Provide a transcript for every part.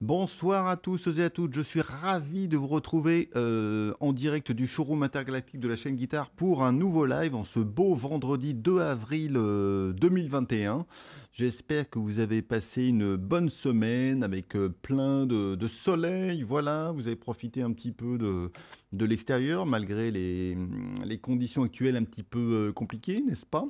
Bonsoir à tous et à toutes, je suis ravi de vous retrouver euh, en direct du showroom intergalactique de la chaîne Guitare pour un nouveau live en ce beau vendredi 2 avril 2021. Euh, J'espère que vous avez passé une bonne semaine avec euh, plein de, soleil, voilà, vous avez profité un petit peu de, de l'extérieur malgré les, les, conditions actuelles un petit peu compliquées, n'est-ce pas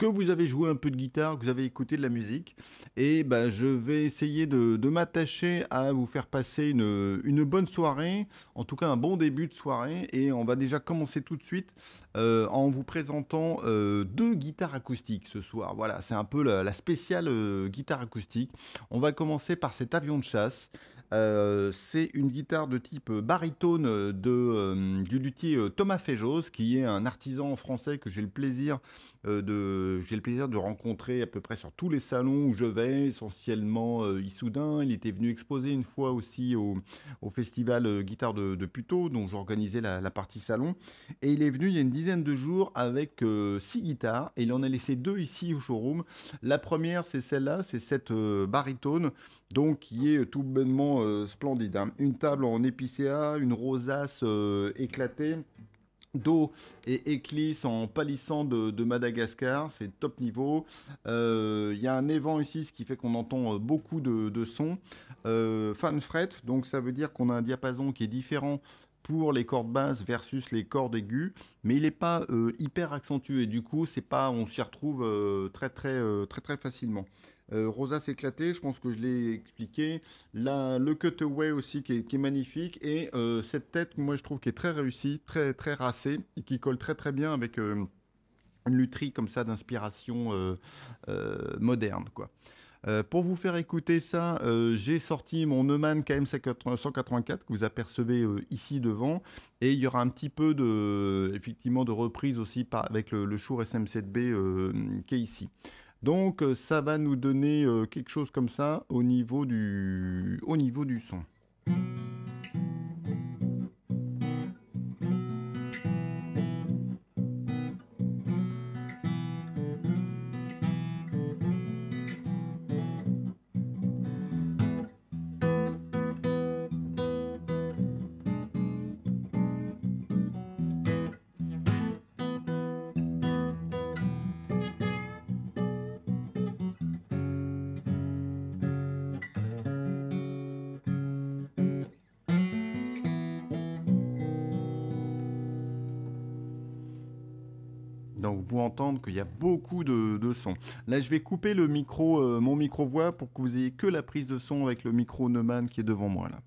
que vous avez joué un peu de guitare, que vous avez écouté de la musique. Et ben je vais essayer de, m'attacher à vous faire passer une, bonne soirée, en tout cas un bon début de soirée. Et on va déjà commencer tout de suite euh, en vous présentant euh, deux guitares acoustiques ce soir. Voilà, c'est un peu la, spéciale euh, guitare acoustique. On va commencer par cet avion de chasse. Euh, c'est une guitare de type euh, baritone euh, de, du luthier Thomas Féjos, qui est un artisan français que j'ai le plaisir de j'ai le plaisir de rencontrer à peu près sur tous les salons où je vais, essentiellement Issoudun. Il était venu exposer une fois aussi au, au festival guitare de, de dont j'organisais la, la, partie salon. Et il est venu il y a une dizaine de jours avec six guitares, et il en a laissé deux ici au showroom. La première, c'est celle-là, c'est cette baritone donc qui est euh, tout bonnement euh, splendide. Hein. Une table en épicéa, une rosace euh, éclatée, Dos et éclisse en palissant de, Madagascar, c'est top niveau. Il y a un évent ici, ce qui fait qu'on entend beaucoup de, de sons. fan fret, donc ça veut dire qu'on a un diapason qui est différent pour les cordes basses versus les cordes aiguës, mais il n'est pas euh, hyper accentué. Du coup, c'est pas, on s'y retrouve euh, très, très, euh, très, très facilement. Rosa s'est éclatée, je pense que je l'ai expliqué. La, le cutaway aussi qui est, magnifique. Et cette tête, moi je trouve qui est très réussie, très, très racée et qui colle très, très bien avec une lutherie comme ça d'inspiration moderne. quoi. Euh, pour vous faire écouter ça, euh, j'ai sorti mon Neumann KM184 que vous apercevez euh, ici devant. Et il y aura un petit peu de, effectivement, de reprise aussi avec le, le Shure SM7B qui est ici. Donc ça va nous donner quelque chose comme ça au niveau du, au niveau du son. Donc vous pouvez entendre qu'il y a beaucoup de, sons. Là, je vais couper le micro, euh, mon micro voix pour que vous ayez que la prise de son avec le micro Neumann qui est devant moi là.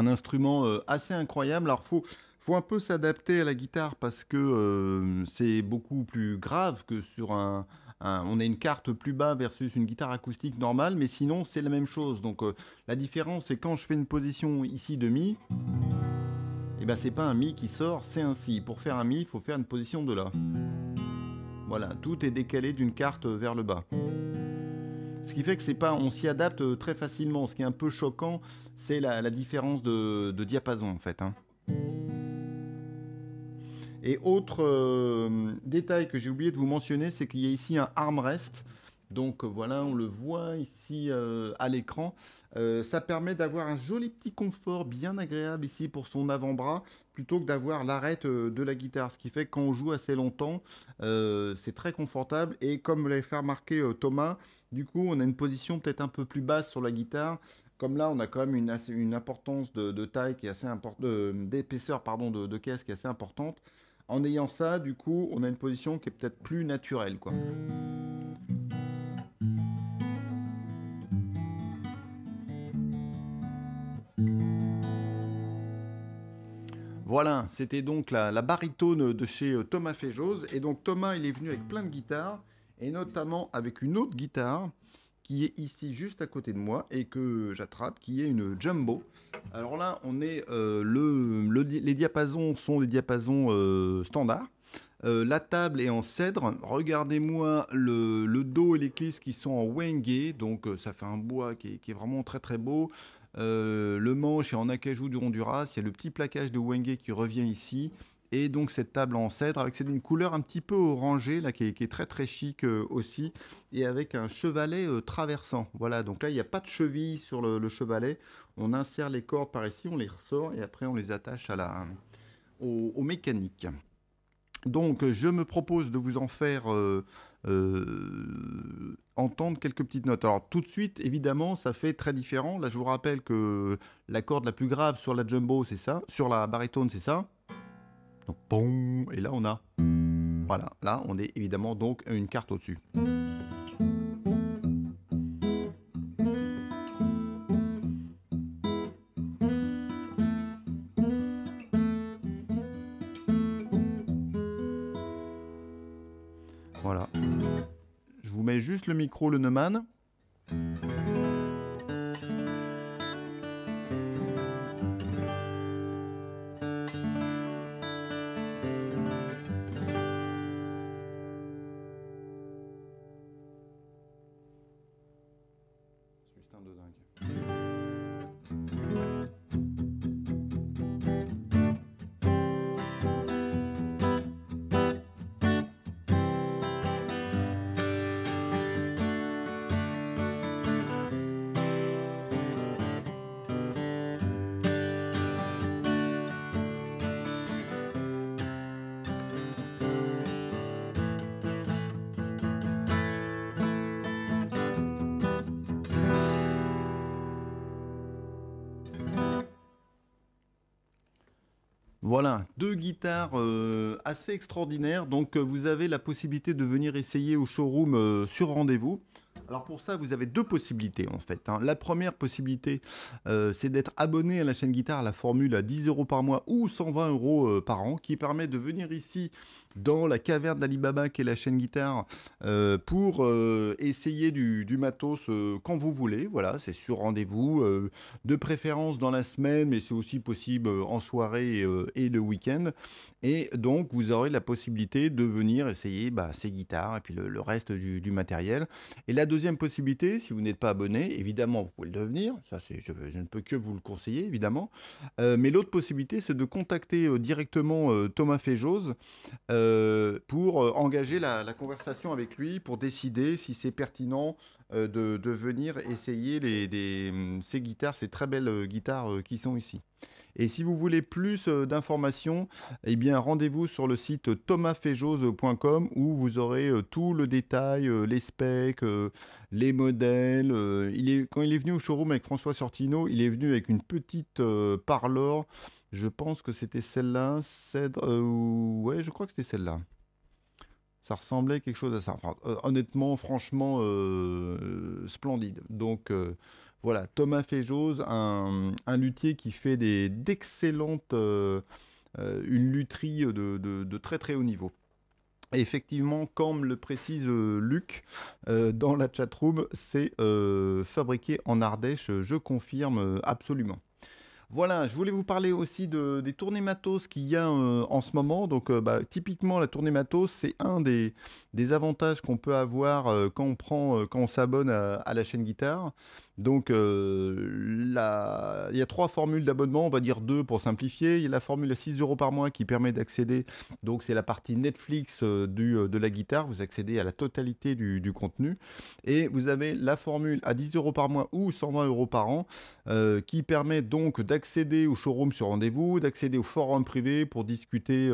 un instrument euh, assez incroyable. Alors, faut faut un peu s'adapter à la guitare parce que euh, c'est beaucoup plus grave que sur un, On a une carte plus bas versus une guitare acoustique normale, mais sinon c'est la même chose. Donc euh, la différence c'est quand je fais une position ici de mi, et eh ben c'est pas un mi qui sort, c'est un si. Pour faire un mi, il faut faire une position de là. Voilà, tout est décalé d'une carte vers le bas. Ce qui fait que c'est pas, on s'y adapte euh, très facilement. Ce qui est un peu choquant, c'est la, différence de, diapason en fait. Hein. Et autre euh, détail que j'ai oublié de vous mentionner, c'est qu'il y a ici un armrest. Donc euh, voilà, on le voit ici à l'écran. ça permet d'avoir un joli petit confort bien agréable ici pour son avant-bras, plutôt que d'avoir l'arête de la guitare. Ce qui fait que quand on joue assez longtemps, c'est très confortable. Et comme l'avait fait remarquer Thomas, du coup, on a une position peut-être un peu plus basse sur la guitare. Comme là, on a quand même une, importance de, taille qui est assez importante, d'épaisseur pardon de, caisse qui est assez importante. En ayant ça, du coup, on a une position qui est peut-être plus naturelle, quoi. Voilà, c'était donc la, barytone baritone de chez euh, Thomas Fejose. Et donc Thomas, il est venu avec plein de guitares et notamment avec une autre guitare qui est ici juste à côté de moi et que j'attrape, qui est une jumbo. Alors là, on est euh, le, les diapasons sont des diapasons euh, standards. Euh, la table est en cèdre. Regardez-moi le, dos et les qui sont en wenge, donc ça fait un bois qui est, qui est vraiment très très beau. le manche est en acajou du Honduras. Il y a le petit plaquage de wenge qui revient ici et donc cette table en cèdre avec c'est une couleur un petit peu orangée là qui est, très très chic euh, aussi et avec un chevalet euh, traversant. Voilà donc là il n'y a pas de cheville sur le, chevalet. On insère les cordes par ici, on les ressort et après on les attache à la aux, mécaniques. Donc je me propose de vous en faire euh, entendre quelques petites notes. Alors tout de suite, évidemment, ça fait très différent. Là, je vous rappelle que la corde la plus grave sur la jumbo, c'est ça. Sur la baritone, c'est ça et là on a. Voilà, là on est évidemment donc une carte au-dessus. Voilà. Je vous mets juste le micro, le Neumann. Voilà, deux guitares euh, assez extraordinaires. Donc euh, vous avez la possibilité de venir essayer au showroom euh, sur rendez-vous. Alors pour ça, vous avez deux possibilités en fait. Hein. La première possibilité, c'est d'être abonné à la chaîne guitare, la formule à 10 euros par mois ou 120 euros par an, qui permet de venir ici dans la caverne d'Alibaba, qui est la chaîne guitare, euh, pour euh, essayer du, matos euh, quand vous voulez. Voilà, c'est sur rendez-vous, de préférence dans la semaine, mais c'est aussi possible en soirée et le week-end. Et donc, vous aurez la possibilité de venir essayer bah, ces guitares et puis le, reste du, matériel. Et la deuxième possibilité, si vous n'êtes pas abonné, évidemment, vous pouvez le devenir. Ça, je, je, ne peux que vous le conseiller, évidemment. mais l'autre possibilité, c'est de contacter directement Thomas Féjose. Euh, pour euh, engager la, conversation avec lui, pour décider si c'est pertinent euh, de, venir essayer les, hum, ces guitares, ces très belles guitares qui sont ici. Et si vous voulez plus d'informations, eh bien rendez-vous sur le site thomasfejose.com où vous aurez tout le détail, les specs, les modèles. Il est, quand il est venu au showroom avec François Sortino, il est venu avec une petite parleur je pense que c'était celle-là. Cèdre. Euh, ouais, je crois que c'était celle-là. Ça ressemblait quelque chose à ça. Euh, honnêtement, franchement, euh, splendide. Donc voilà, Thomas Féjose, un, luthier qui fait d'excellentes. une lutherie de, très très haut niveau. effectivement, comme le précise Luc dans la chatroom, c'est fabriqué en Ardèche, je confirme absolument. Voilà, je voulais vous parler aussi des tournées matos qu'il y a euh, en ce moment. Donc, euh, bah, typiquement, la tournée matos, c'est un des, avantages qu'on peut avoir euh, quand on on s'abonne à, la chaîne guitare. Donc euh, il y a trois formules d'abonnement, on va dire deux pour simplifier. Il y a la formule à 6 euros par mois qui permet d'accéder, donc c'est la partie Netflix euh, du, euh, de la guitare, vous accédez à la totalité du, contenu. Et vous avez la formule à 10 euros par mois ou 120 euros par an qui permet donc d'accéder au showroom sur rendez-vous, d'accéder au forum privé pour discuter,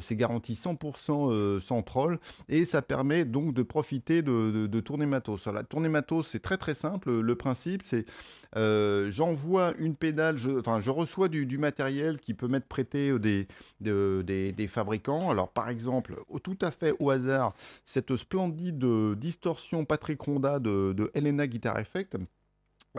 c'est garanti 100% sans troll. Et ça permet donc de profiter de, de, Tourner Matos. La Tournée Matos, c'est très très simple. Le principe, c'est euh, j'envoie une pédale, je, enfin, je reçois du, matériel qui peut m'être prêté euh, des, des, fabricants. Alors, par exemple, tout à fait au hasard, cette splendide euh, distorsion Patrick Ronda de, de Helena Guitar Effect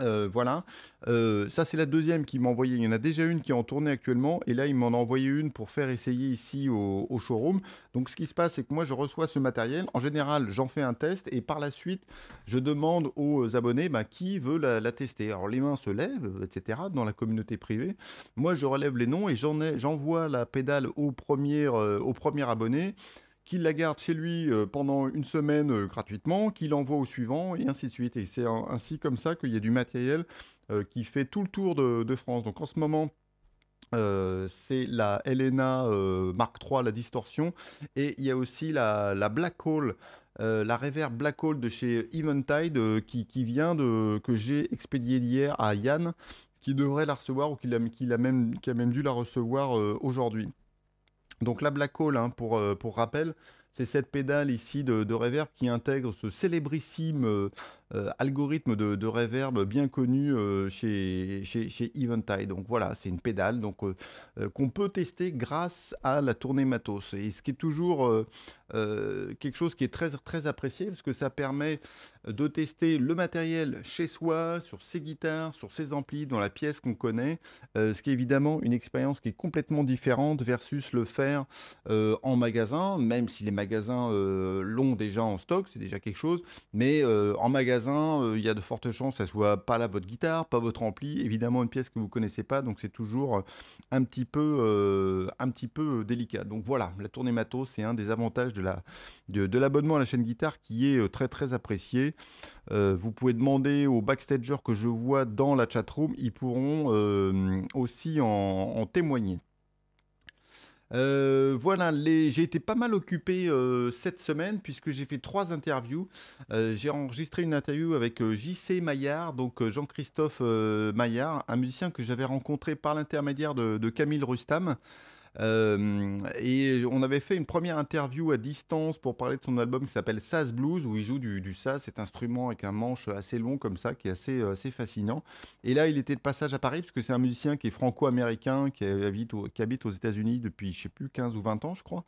euh, voilà. Euh, ça, c'est la deuxième qui m'a envoyé. Il y en a déjà une qui est en tournée actuellement. Et là, il m'en a envoyé une pour faire essayer ici au, showroom. Donc, ce qui se passe, c'est que moi, je reçois ce matériel. En général, j'en fais un test. Et par la suite, je demande aux abonnés bah, qui veut la, tester. Alors, les mains se lèvent, etc., dans la communauté privée. Moi, je relève les noms et j'en j'envoie la pédale au premier, euh, au premier abonné qu'il la garde chez lui euh, pendant une semaine euh, gratuitement, qu'il l'envoie au suivant, et ainsi de suite. Et c'est ainsi comme ça qu'il y a du matériel euh, qui fait tout le tour de, France. Donc en ce moment, c'est la Helena Mark III, la distorsion, et il y a aussi la, Black Hole, la reverb Black Hole de chez Eventide qui, vient de que j'ai expédié hier à Yann, qui devrait la recevoir ou a, qui a même dû la recevoir aujourd'hui. Donc la Black Hole, hein, euh, pour, rappel, c'est cette pédale ici de, de reverb qui intègre ce célébrissime euh, euh, algorithme de, de reverb bien connu euh, chez, chez, chez Eventide. Donc voilà, c'est une pédale donc euh, qu'on peut tester grâce à la tournée matos. Et ce qui est toujours quelque chose qui est très, très apprécié parce que ça permet de tester le matériel chez soi, sur ses guitares, sur ses amplis, dans la pièce qu'on connaît, ce qui est évidemment une expérience qui est complètement différente versus le faire en magasin, même si les magasins l'ont déjà en stock, c'est déjà quelque chose, mais en magasin euh, il y a de fortes chances que ça soit pas là votre guitare, pas votre ampli, évidemment une pièce que vous connaissez pas, donc c'est toujours euh, un petit peu, euh, un petit peu délicat. Donc voilà, la tournée matos, c'est un des avantages de la de, l'abonnement à la chaîne guitare qui est très très apprécié. vous pouvez demander aux backstagers que je vois dans la chatroom, ils pourront aussi en témoigner. Euh, voilà, j'ai été pas mal occupé euh, cette semaine puisque j'ai fait trois interviews. Euh, j'ai enregistré une interview avec JC Maillard, donc Jean-Christophe Maillard, un musicien que j'avais rencontré par l'intermédiaire de, Camille Rustam. Euh, et on avait fait une première interview à distance pour parler de son album qui s'appelle Sass Blues, où il joue du, du cet instrument avec un manche assez long comme ça, qui est assez, euh, assez fascinant. Et là, il était de passage à Paris, puisque c'est un musicien qui est franco-américain, qui habite, qui habite aux États-Unis depuis, je sais plus, 15 ou 20 ans, je crois.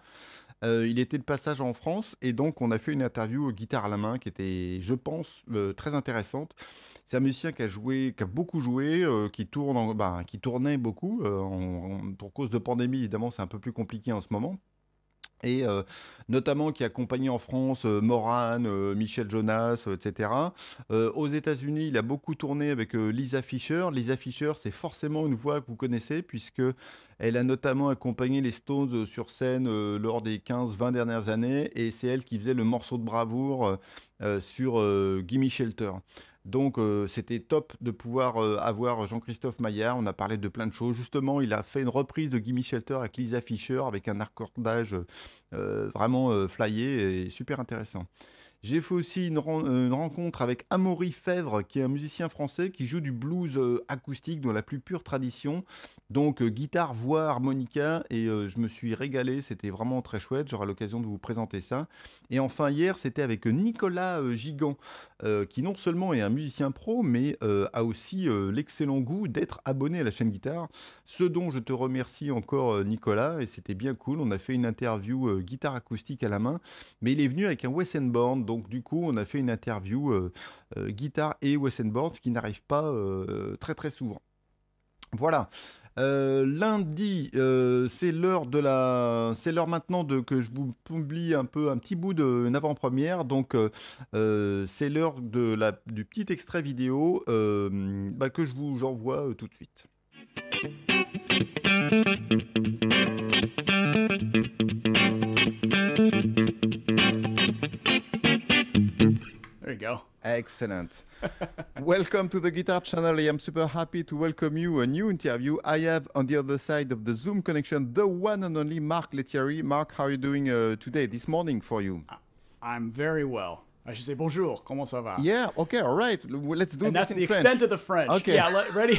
Euh, il était de passage en France et donc on a fait une interview au guitare à la main qui était, je pense, euh, très intéressante. C'est un musicien qui a joué, qui a beaucoup joué, euh, qui tourne, bah, qui tournait beaucoup pour cause de pandémie. Évidemment, c'est un peu plus compliqué en ce moment et euh, notamment qui accompagnait en France euh, Moran, euh, Michel Jonas, etc. aux États-Unis, il a beaucoup tourné avec Lisa Fisher. Lisa Fisher, c'est forcément une voix que vous connaissez puisque elle a notamment accompagné les Stones sur scène lors des 15-20 dernières années et c'est elle qui faisait le morceau de bravoure sur Gimme Shelter. Donc euh, c'était top de pouvoir euh, avoir Jean-Christophe Maillard. On a parlé de plein de choses. Justement, il a fait une reprise de Gimme Shelter avec Lisa Fischer avec un accordage euh, vraiment flyé et super intéressant. J'ai fait aussi euh, une, rencontre avec Amaury Fèvre, qui est un musicien français qui joue du blues euh, acoustique dans la plus pure tradition. Donc euh, guitare, voix, harmonica, et je me suis régalé, c'était vraiment très chouette, j'aurai l'occasion de vous présenter ça. Et enfin hier, c'était avec Nicolas Gigant, qui non seulement est un musicien pro, mais a aussi l'excellent goût d'être abonné à la chaîne guitare, ce dont je te remercie encore Nicolas, et c'était bien cool, on a fait une interview guitare acoustique à la main, mais il est venu avec un donc donc du coup, on a fait une interview euh, euh, guitare et Western Board, ce qui n'arrive pas euh, très très souvent. Voilà. lundi, c'est l'heure de la, c'est l'heure maintenant de que je vous publie un peu un petit bout d'une avant-première. Donc c'est l'heure de la du petit extrait vidéo bah, que je vous envoie tout de suite. go. Excellent. welcome to the Guitar Channel. I am super happy to welcome you. A new interview. I have on the other side of the Zoom connection the one and only Mark Lethierry. Mark, how are you doing uh, today, this morning for you? I'm very well. I should say bonjour. Comment ça va? Yeah. Okay. All right. Let's do. And that's the French. extent of the French. Okay. Yeah. ready.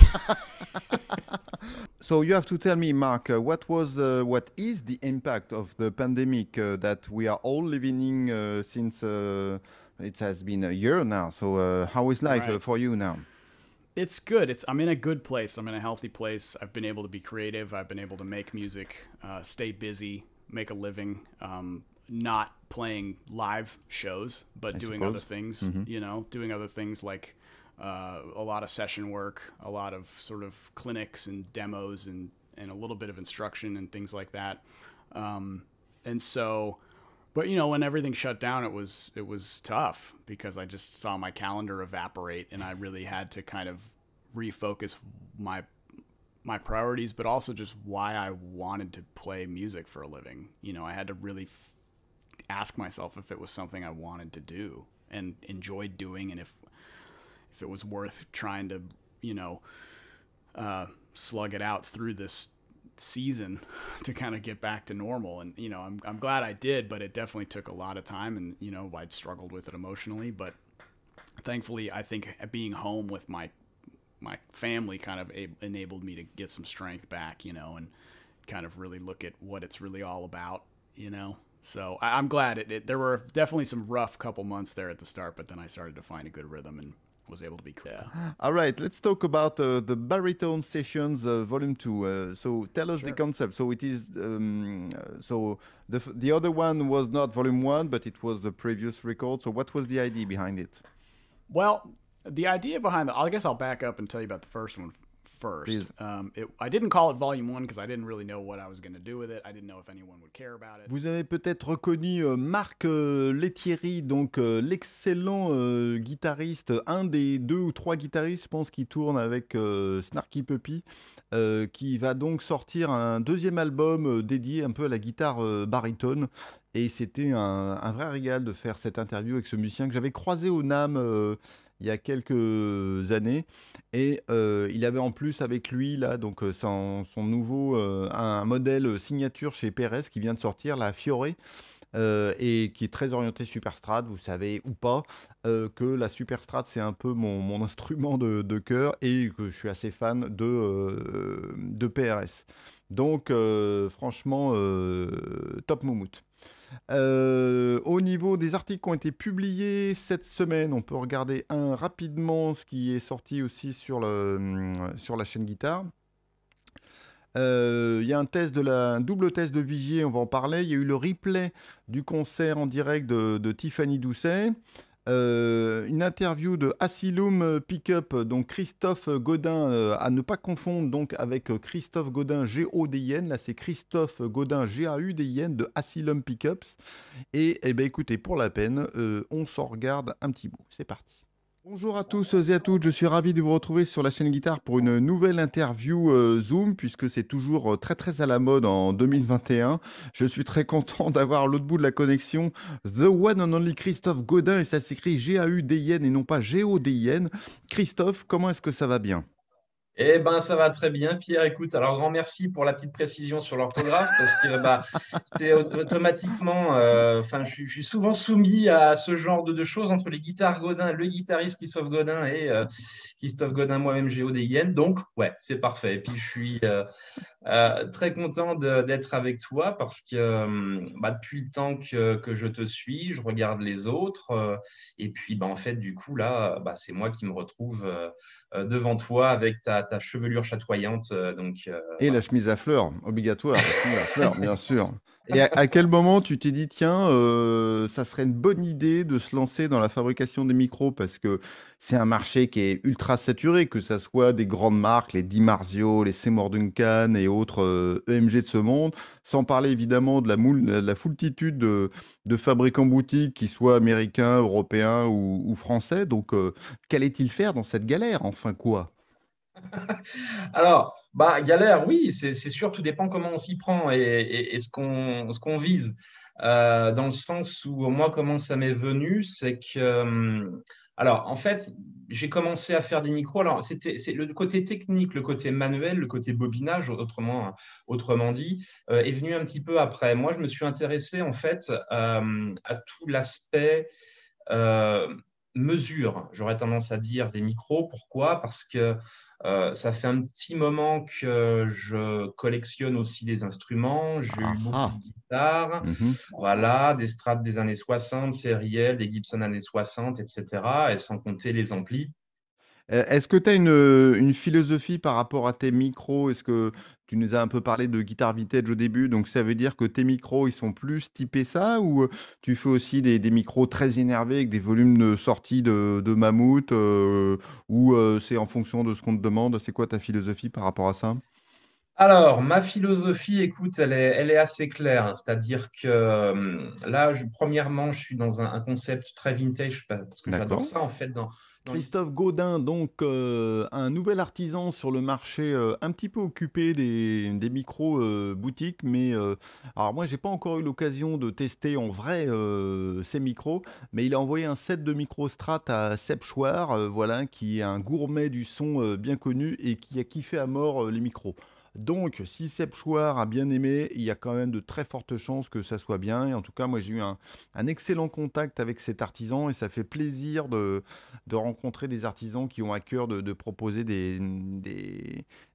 so you have to tell me, Mark, uh, what was, uh, what is the impact of the pandemic uh, that we are all living in uh, since uh, it has been a year now. So uh, how is life right. Uh, for you now? It's good. It's I'm in a good place. I'm in a healthy place. I've been able to be creative. I've been able to make music, uh, stay busy, make a living. Um, not playing live shows, but I doing suppose. other things. Mm -hmm. You know, doing other things like uh, a lot of session work, a lot of sort of clinics and demos and and a little bit of instruction and things like that. Um, and so but you know when everything shut down it was it was tough because i just saw my calendar evaporate and i really had to kind of refocus my my priorities but also just why i wanted to play music for a living you know i had to really ask myself if it was something i wanted to do and enjoyed doing and if if it was worth trying to you know uh, slug it out through this season to kind of get back to normal. And, you know, I'm, I'm glad I did, but it definitely took a lot of time and, you know, I'd struggled with it emotionally, but thankfully I think being home with my, my family kind of enabled me to get some strength back, you know, and kind of really look at what it's really all about, you know? So I, am glad it, it, there were definitely some rough couple months there at the start, but then I started to find a good rhythm and was able to be clear. All right, let's talk about uh, the baritone sessions, uh, volume two. Uh, so tell us sure. the concept. So it is um, so the the other one was not volume one, but it was the previous record. So what was the idea behind it? Well, the idea behind it. I guess I'll back up and tell you about the first one Vous avez peut-être reconnu euh, Marc euh, Lettieri, donc euh, l'excellent euh, guitariste, un des deux ou trois guitaristes, je pense, qui tourne avec Snarky Puppy, qui va donc sortir un deuxième album dédié un peu à la guitare baritone. Et c'était un, un, vrai régal de faire cette interview avec ce musicien que j'avais croisé au NAM il y a quelques années. Et euh, il avait en plus avec lui, là, donc euh, son, son nouveau, euh, un modèle signature chez PRS qui vient de sortir, la Fiore. et qui est très orienté Superstrat, vous savez ou pas, que la Superstrat c'est un peu mon, instrument de, cœur et que je suis assez fan de, de PRS. Donc franchement, top moumoute. Euh, au niveau des articles qui ont été publiés cette semaine, on peut regarder un rapidement, ce qui est sorti aussi sur, le, hum, sur la chaîne guitare. Euh, il y a un test de la double test de Vigier, on va en parler. Il y a eu le replay du concert en direct de, de Tiffany Doucet. Euh, une interview de Asylum euh, Pickup, euh, donc Christophe Godin, à ne pas confondre donc avec Christophe Godin G-O-D-I-N, là c'est Christophe Godin G-A-U-D-I-N de Asylum Pickups. Et eh ben, écoutez, pour la peine, on s'en regarde un petit bout. C'est parti. Bonjour à tous et à toutes, je suis ravi de vous retrouver sur la chaîne Guitare pour une nouvelle interview euh, Zoom puisque c'est toujours euh, très très à la mode en 2021. Je suis très content d'avoir l'autre bout de la connexion The One and Only Christophe Godin et ça s'écrit G-A-U-D-I-N et non pas G-O-D-I-N. Christophe, comment est-ce que ça va bien eh ben, ça va très bien, Pierre. Écoute, alors grand merci pour la petite précision sur l'orthographe parce que bah, c'est automatiquement. Euh, enfin, je, suis souvent soumis à ce genre de, choses entre les guitares Godin, le guitariste Christophe Godin et euh, Christophe Godin moi-même j'ai Donc, ouais, c'est parfait. Et puis je suis euh, euh, très content d'être avec toi parce que euh, bah, depuis le temps que, je te suis, je regarde les autres euh, et puis bah, en fait du coup là, bah, c'est moi qui me retrouve devant toi avec ta, chevelure chatoyante et la chemise à fleurs obligatoire, la chemise à fleurs bien sûr. Et à, quel moment tu t'es dit, tiens, euh, ça serait une bonne idée de se lancer dans la fabrication des micros parce que c'est un marché qui est ultra saturé, que ce soit des grandes marques, les Dimarzio, les Seymour Duncan et autres EMG euh, e de ce monde, sans parler évidemment de la, moule, de la foultitude de, de fabricants boutiques, qu'ils soient américains, européens ou, ou français. Donc, euh, qu'allait-il faire dans cette galère Enfin, quoi Alors. Bah, galère, oui, c'est sûr, tout dépend comment on s'y prend et, et, ce qu'on vise. Euh, dans le sens où, moi, comment ça m'est venu, c'est que. Euh, alors, en fait, j'ai commencé à faire des micros. Alors, c'était le côté technique, le côté manuel, le côté bobinage, autrement, autrement dit, euh, est venu un petit peu après. Moi, je me suis intéressé, en fait, à tout l'aspect mesure, j'aurais tendance à dire, des micros. Pourquoi Parce que euh, ça fait un petit moment que je collectionne aussi des instruments. J'ai eu beaucoup ah. de guitares, mhm. voilà, des Strats des années 60, Seriel, des Gibson années 60, etc. Et sans compter les amplis. Euh, est-ce que tu as une, euh, une, philosophie par rapport à tes micros Est-ce que tu nous as un peu parlé de guitare vintage au début, donc ça veut dire que tes micros, ils sont plus typés ça ou euh, tu fais aussi des, micros très énervés avec des volumes de sortie de, mammouth euh, ou euh, c'est en fonction de ce qu'on te demande C'est quoi ta philosophie par rapport à ça alors, ma philosophie, écoute, elle est, elle est assez claire. Hein. C'est-à-dire que hum, là, premièrement, je suis dans un, concept très vintage parce que j'adore ça, en fait, dans, Christophe Gaudin, donc euh, un nouvel artisan sur le marché, euh, un petit peu occupé des, micros euh, boutiques, mais alors moi j'ai pas encore eu l'occasion de tester en vrai ces micros, mais il a envoyé un set de micros Strat à Seb voilà, qui est un gourmet du son bien connu et qui a kiffé à mort les micros. Donc, si Seb a bien aimé, il y a quand même de très fortes chances que ça soit bien. Et en tout cas, moi, j'ai eu un, excellent contact avec cet artisan et ça fait plaisir de, rencontrer des artisans qui ont à cœur de, proposer des,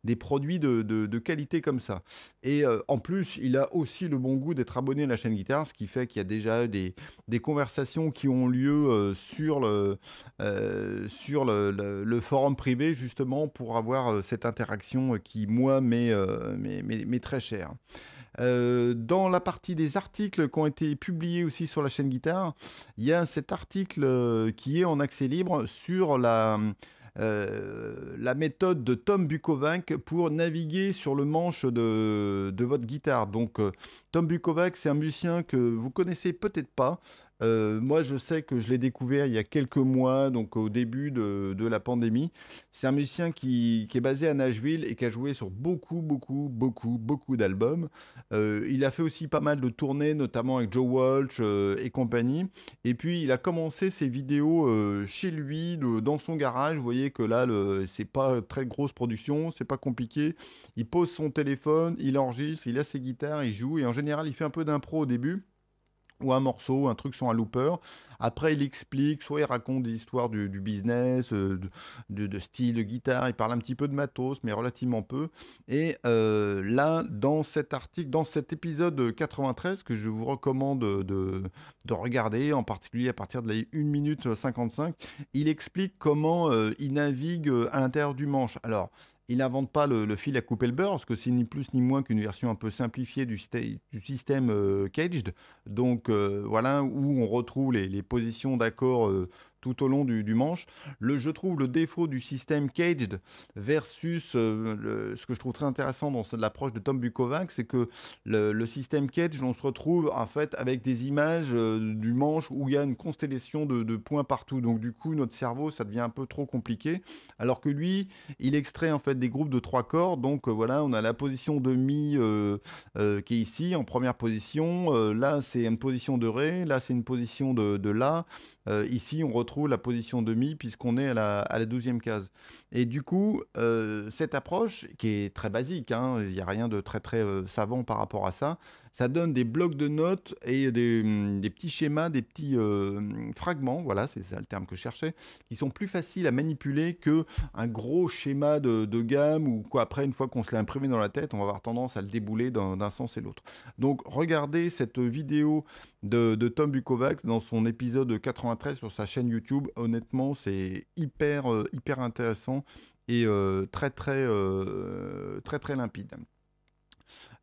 des produits de, qualité comme ça. Et euh, en plus, il a aussi le bon goût d'être abonné à la chaîne Guitare, ce qui fait qu'il y a déjà des, conversations qui ont lieu euh, sur, euh, le, forum privé, justement, pour avoir cette interaction qui, moi, m'est très chère. dans la partie des articles qui ont été publiés aussi sur la chaîne Guitare, il y a cet article qui est en accès libre sur la, euh, la méthode de Tom Bukovac pour naviguer sur le manche de, de votre guitare. Donc, euh, Tom Bukovac, c'est un musicien que vous connaissez peut-être pas. Euh, moi, je sais que je l'ai découvert il y a quelques mois, donc au début de, la pandémie. C'est un musicien qui, est basé à Nashville et qui a joué sur beaucoup, beaucoup, beaucoup, beaucoup d'albums. Euh, il a fait aussi pas mal de tournées, notamment avec Joe Walsh euh, et compagnie. Et puis, il a commencé ses vidéos chez lui, dans son garage. Vous voyez que là, c'est pas très grosse production, c'est pas compliqué. Il pose son téléphone, il enregistre, il a ses guitares, il joue. Et en général, il fait un peu d'impro au début ou un morceau, un truc sur un looper. Après, il explique, soit il raconte des histoires du, business, euh, de, style de guitare, il parle un petit peu de matos, mais relativement peu. Et euh, là, dans cet article, dans cet épisode 93, que je vous recommande de, regarder, en particulier à partir de la 1 minute 55, il explique comment euh, il navigue à l'intérieur du manche. Alors, il n'invente pas le, fil à couper le beurre, parce que c'est ni plus ni moins qu'une version un peu simplifiée du, système euh, caged. Donc euh, voilà, où on retrouve les, positions d'accord euh, tout au long du, du manche. Le, je trouve le défaut du système caged versus euh, ce que je trouve très intéressant dans l'approche de Tom Bukovac, c'est que le, système caged, on se retrouve en fait avec des images euh, du manche où il y a une constellation de, de, points partout. Donc du coup, notre cerveau, ça devient un peu trop compliqué. Alors que lui, il extrait en fait des groupes de trois corps. Donc euh, voilà, on a la position de mi qui est ici en première position. là, c'est une position de ré. Là, c'est une position de, de la. ici, on retrouve la position demi puisqu'on est à la, à 12e case. Et du coup, euh, cette approche, qui est très basique, hein, il n'y a rien de très très euh, savant par rapport à ça, ça donne des blocs de notes et des, hum, petits schémas, des petits euh, fragments, voilà, c'est ça le terme que je cherchais, qui sont plus faciles à manipuler que un gros schéma de, gamme ou quoi. Après, une fois qu'on se l'a imprimé dans la tête, on va avoir tendance à le débouler d'un sens et l'autre. Donc, regardez cette vidéo de, Tom Bukovac dans son épisode 93 sur sa chaîne YouTube. Honnêtement, c'est hyper, euh, hyper intéressant et euh, très, très, très, très limpide.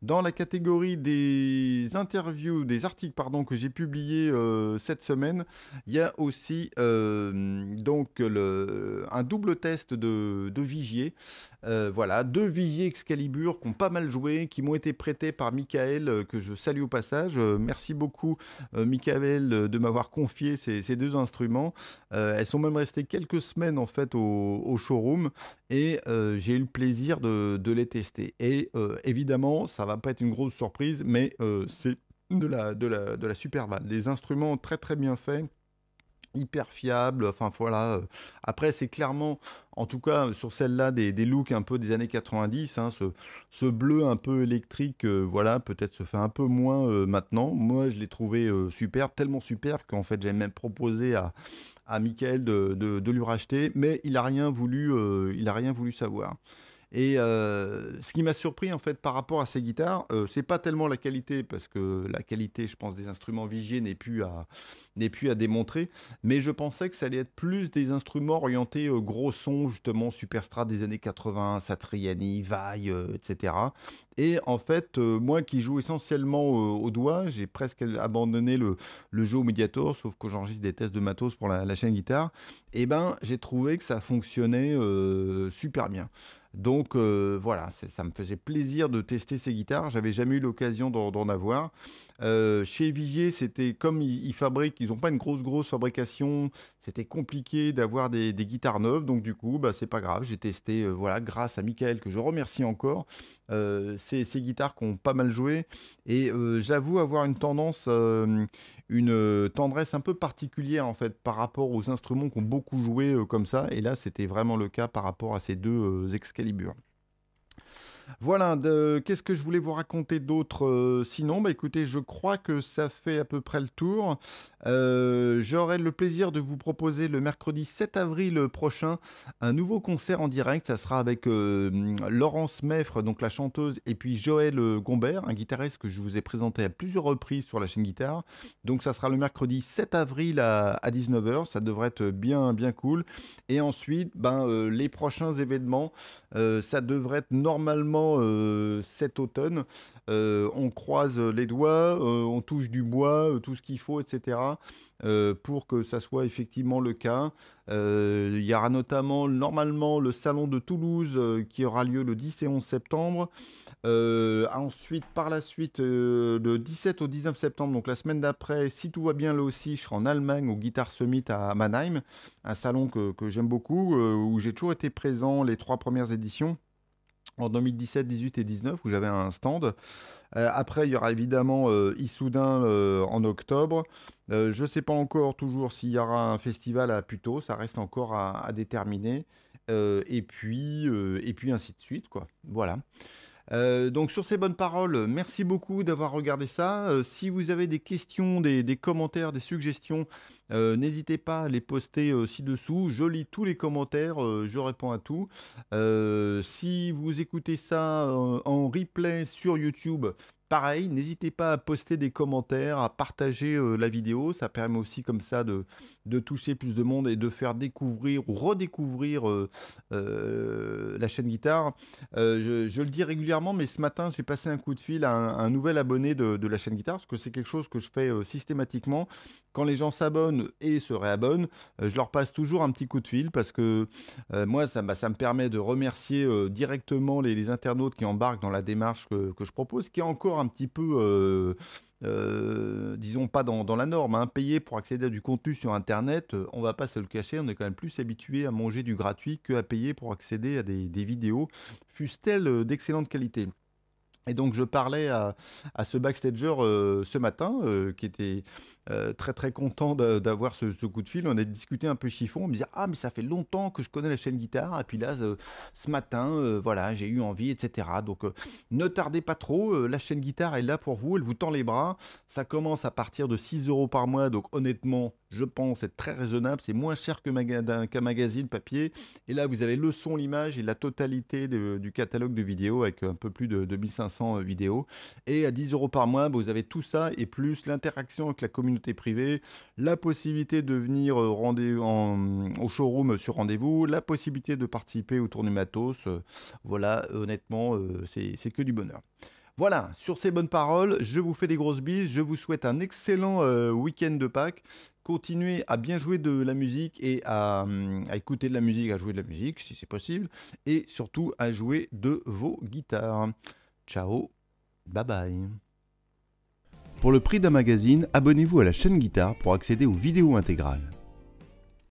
Dans la catégorie des interviews, des articles pardon, que j'ai publiés euh, cette semaine, il y a aussi euh, donc un double test de, de Vigier. Euh, voilà, deux Vigier Excalibur qui ont pas mal joué, qui m'ont été prêtés par Michael, que je salue au passage. merci beaucoup, Michael, de m'avoir confié ces, deux instruments. elles sont même restées quelques semaines en fait au, showroom et j'ai eu le plaisir de, de les tester. Et évidemment, ça va pas être une grosse surprise, mais euh, c'est de la, de, la, de la super Des instruments très très bien faits hyper fiable. Enfin voilà. Euh. Après, c'est clairement, en tout cas sur celle-là, des, looks un peu des années 90. Hein, ce, bleu un peu électrique, euh, voilà, peut-être se fait un peu moins maintenant. Moi, je l'ai trouvé super, superbe, tellement superbe qu'en fait, j'ai même proposé à, à Michael de, lui racheter, mais il n'a rien voulu, il a rien voulu savoir. Et euh, ce qui m'a surpris en fait par rapport à ces guitares, ce euh, c'est pas tellement la qualité, parce que la qualité, je pense, des instruments Vigier n'est plus à n'est plus à démontrer, mais je pensais que ça allait être plus des instruments orientés euh, gros son, justement Superstrat des années 80, Satriani, Vaille, etc. Et en fait, moi qui joue essentiellement au doigt, j'ai presque abandonné le, jeu au Mediator, sauf que j'enregistre des tests de matos pour la, la chaîne guitare. Et eh ben, j'ai trouvé que ça fonctionnait super bien. Donc euh, voilà, ça me faisait plaisir de tester ces guitares. J'avais jamais eu l'occasion d'en avoir. Euh, chez Vigier, c'était comme ils, fabriquent, ils n'ont pas une grosse grosse fabrication. C'était compliqué d'avoir des, guitares neuves, donc du coup, bah c'est pas grave. J'ai testé, euh, voilà, grâce à Michael que je remercie encore. Ces, ces, guitares qui ont pas mal joué et j'avoue avoir une tendance, une tendresse un peu particulière en fait par rapport aux instruments qui ont beaucoup joué comme ça. Et là, c'était vraiment le cas par rapport à ces deux Excalibur Excalibur. Voilà, qu'est-ce que je voulais vous raconter d'autre euh, Sinon, bah, écoutez, je crois que ça fait à peu près le tour. Euh, j'aurai le plaisir de vous proposer le mercredi 7 avril prochain un nouveau concert en direct. Ça sera avec euh, Laurence Meffre, donc la chanteuse, et puis Joël Gombert, un guitariste que je vous ai présenté à plusieurs reprises sur la chaîne guitare. Donc ça sera le mercredi 7 avril à, 19h. Ça devrait être bien, bien cool. Et ensuite, ben, les prochains événements, ça devrait être normalement euh, cet automne. Euh, on croise les doigts, euh, on touche du bois, tout ce qu'il faut, etc. pour que ça soit effectivement le cas. Il y aura notamment normalement le salon de Toulouse qui aura lieu le 10 et 11 septembre. ensuite, par la suite, le 17 au 19 septembre, donc la semaine d'après, si tout va bien là aussi, je serai en Allemagne au Guitar Summit à Mannheim, un salon que, j'aime beaucoup, où j'ai toujours été présent les trois premières éditions en 2017, 18 et 19 où j'avais un stand. Euh, après, il y aura évidemment euh, Issoudun euh, en octobre. Euh, je ne sais pas encore toujours s'il y aura un festival à Puto, ça reste encore à, déterminer. et puis, et puis ainsi de suite, quoi. Voilà. Euh, donc sur ces bonnes paroles, merci beaucoup d'avoir regardé ça. Euh, si vous avez des questions, des, commentaires, des suggestions, euh, n'hésitez pas à les poster ci-dessous. Je lis tous les commentaires, je réponds à tout. si vous écoutez ça en replay sur YouTube, Pareil, n'hésitez pas à poster des commentaires, à partager euh, la vidéo. Ça permet aussi comme ça de, toucher plus de monde et de faire découvrir ou redécouvrir euh, euh, la chaîne guitare. Je, le dis régulièrement, mais ce matin, j'ai passé un coup de fil à un, nouvel abonné de, de, la chaîne guitare, parce que c'est quelque chose que je fais systématiquement quand les gens s'abonnent et se réabonnent, euh, je leur passe toujours un petit coup de fil parce que euh, moi, ça, me permet de remercier euh, directement les, internautes qui embarquent dans la démarche que, je propose, qui est encore un petit peu... disons pas dans, la norme, hein. payer pour accéder à du contenu sur Internet, on on va pas se le cacher, on est quand même plus habitué à manger du gratuit que à payer pour accéder à des, vidéos, fussent-elles d'excellente qualité. Et donc je parlais à, ce backstager euh, ce matin, euh, qui était euh, très très content d'avoir ce, coup de fil. On a discuté un peu chiffon, on me disait ah mais ça fait longtemps que je connais la chaîne guitare, et puis là ce, ce matin, voilà, j'ai eu envie, etc. Donc ne tardez pas trop, la chaîne guitare est là pour vous, elle vous tend les bras. Ça commence à partir de 6 euros par mois, donc honnêtement je pense, être très raisonnable. C'est moins cher qu'un magazine papier. Et là, vous avez le son, l'image et la totalité du catalogue de vidéos avec un peu plus de 2500 euh, vidéos. Et à 10 euros par mois, vous avez tout ça et plus l'interaction avec la communauté privée, la possibilité de venir euh, au showroom sur rendez-vous, la possibilité de participer au tournée matos. Euh, voilà, honnêtement, c'est que du bonheur. Voilà, sur ces bonnes paroles, je vous fais des grosses bises, je vous souhaite un excellent week-end de Pâques continuez à bien jouer de la musique et hum, à, écouter de la musique, à jouer de la musique si c'est possible, et surtout à jouer de vos guitares. Ciao, bye bye. Pour le prix d'un magazine, abonnez-vous à la chaîne guitare pour accéder aux vidéos intégrales.